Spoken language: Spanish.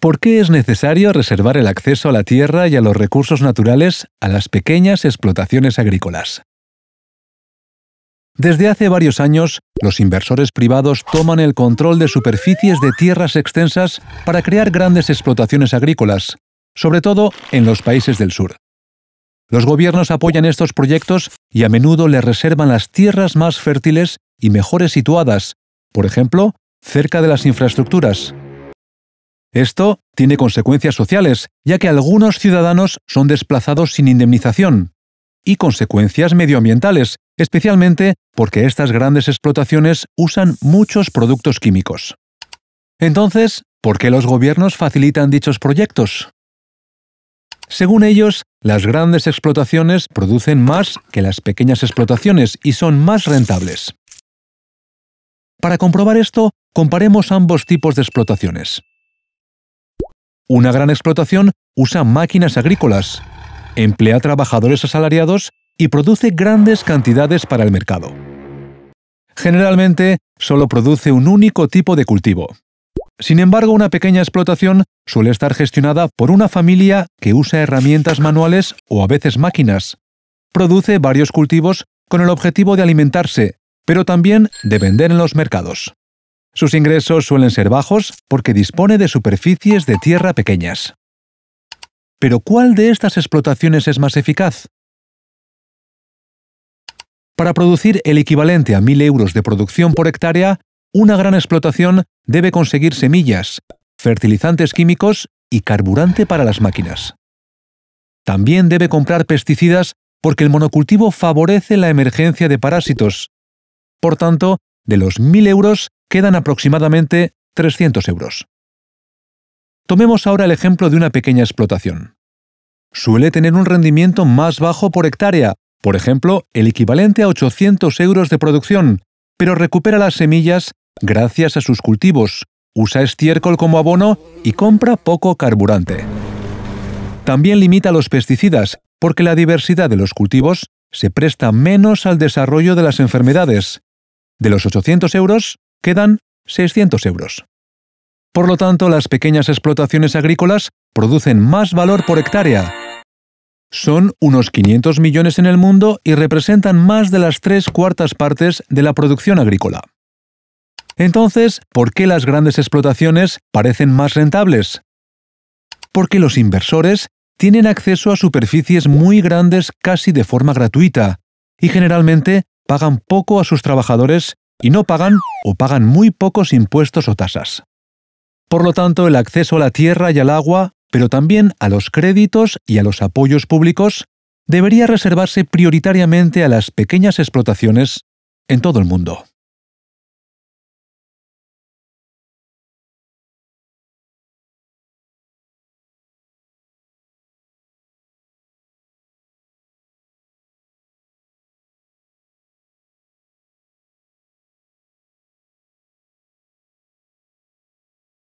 ¿Por qué es necesario reservar el acceso a la tierra y a los recursos naturales a las pequeñas explotaciones agrícolas? Desde hace varios años, los inversores privados toman el control de superficies de tierras extensas para crear grandes explotaciones agrícolas, sobre todo en los países del sur. Los gobiernos apoyan estos proyectos y a menudo les reservan las tierras más fértiles y mejores situadas, por ejemplo, cerca de las infraestructuras, esto tiene consecuencias sociales, ya que algunos ciudadanos son desplazados sin indemnización, y consecuencias medioambientales, especialmente porque estas grandes explotaciones usan muchos productos químicos. Entonces, ¿por qué los gobiernos facilitan dichos proyectos? Según ellos, las grandes explotaciones producen más que las pequeñas explotaciones y son más rentables. Para comprobar esto, comparemos ambos tipos de explotaciones. Una gran explotación usa máquinas agrícolas, emplea trabajadores asalariados y produce grandes cantidades para el mercado. Generalmente, solo produce un único tipo de cultivo. Sin embargo, una pequeña explotación suele estar gestionada por una familia que usa herramientas manuales o a veces máquinas. Produce varios cultivos con el objetivo de alimentarse, pero también de vender en los mercados. Sus ingresos suelen ser bajos porque dispone de superficies de tierra pequeñas. Pero ¿cuál de estas explotaciones es más eficaz? Para producir el equivalente a 1.000 euros de producción por hectárea, una gran explotación debe conseguir semillas, fertilizantes químicos y carburante para las máquinas. También debe comprar pesticidas porque el monocultivo favorece la emergencia de parásitos. Por tanto, de los 1.000 euros quedan aproximadamente 300 euros. Tomemos ahora el ejemplo de una pequeña explotación. Suele tener un rendimiento más bajo por hectárea, por ejemplo, el equivalente a 800 euros de producción, pero recupera las semillas gracias a sus cultivos, usa estiércol como abono y compra poco carburante. También limita los pesticidas, porque la diversidad de los cultivos se presta menos al desarrollo de las enfermedades. De los 800 euros, quedan 600 euros. Por lo tanto, las pequeñas explotaciones agrícolas producen más valor por hectárea. Son unos 500 millones en el mundo y representan más de las tres cuartas partes de la producción agrícola. Entonces, ¿por qué las grandes explotaciones parecen más rentables? Porque los inversores tienen acceso a superficies muy grandes casi de forma gratuita y generalmente pagan poco a sus trabajadores y no pagan o pagan muy pocos impuestos o tasas. Por lo tanto, el acceso a la tierra y al agua, pero también a los créditos y a los apoyos públicos, debería reservarse prioritariamente a las pequeñas explotaciones en todo el mundo.